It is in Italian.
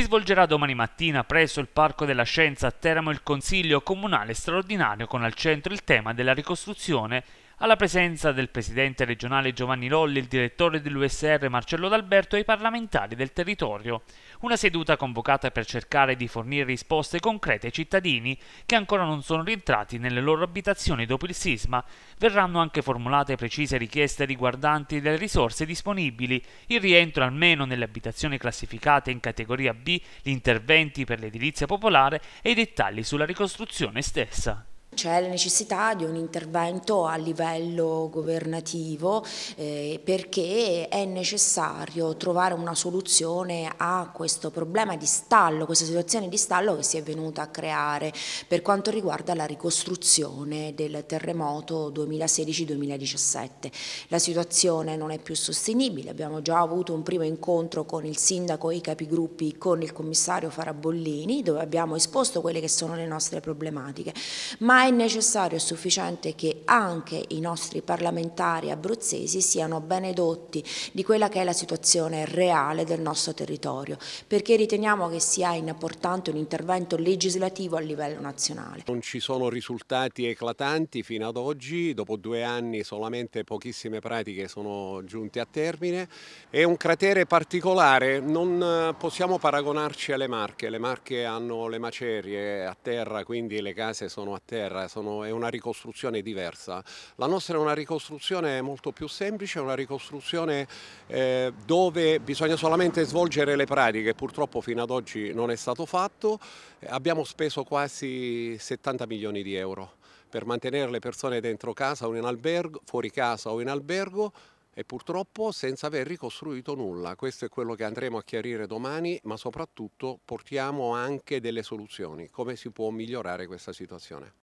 Si svolgerà domani mattina presso il Parco della Scienza a Teramo il Consiglio Comunale straordinario con al centro il tema della ricostruzione alla presenza del presidente regionale Giovanni Lolli, il direttore dell'USR Marcello D'Alberto e i parlamentari del territorio. Una seduta convocata per cercare di fornire risposte concrete ai cittadini che ancora non sono rientrati nelle loro abitazioni dopo il sisma. Verranno anche formulate precise richieste riguardanti le risorse disponibili, il rientro almeno nelle abitazioni classificate in categoria B, gli interventi per l'edilizia popolare e i dettagli sulla ricostruzione stessa c'è la necessità di un intervento a livello governativo eh, perché è necessario trovare una soluzione a questo problema di stallo, questa situazione di stallo che si è venuta a creare per quanto riguarda la ricostruzione del terremoto 2016-2017. La situazione non è più sostenibile, abbiamo già avuto un primo incontro con il sindaco e i capigruppi, con il commissario Farabollini, dove abbiamo esposto quelle che sono le nostre problematiche, ma è è necessario e sufficiente che anche i nostri parlamentari abruzzesi siano benedotti di quella che è la situazione reale del nostro territorio, perché riteniamo che sia importante un intervento legislativo a livello nazionale. Non ci sono risultati eclatanti fino ad oggi, dopo due anni solamente pochissime pratiche sono giunte a termine, è un cratere particolare, non eh, possiamo paragonarci alle Marche, le Marche hanno le macerie a terra, quindi le case sono a terra, terra, eh, sono, è una ricostruzione diversa. La nostra è una ricostruzione molto più semplice, è una ricostruzione eh, dove bisogna solamente svolgere le pratiche, purtroppo fino ad oggi non è stato fatto, eh, abbiamo speso quasi 70 milioni di euro per mantenere le persone dentro casa o in albergo, fuori casa o in albergo e purtroppo senza aver ricostruito nulla. Questo è quello che andremo a chiarire domani, ma soprattutto portiamo anche delle soluzioni, come si può migliorare questa situazione.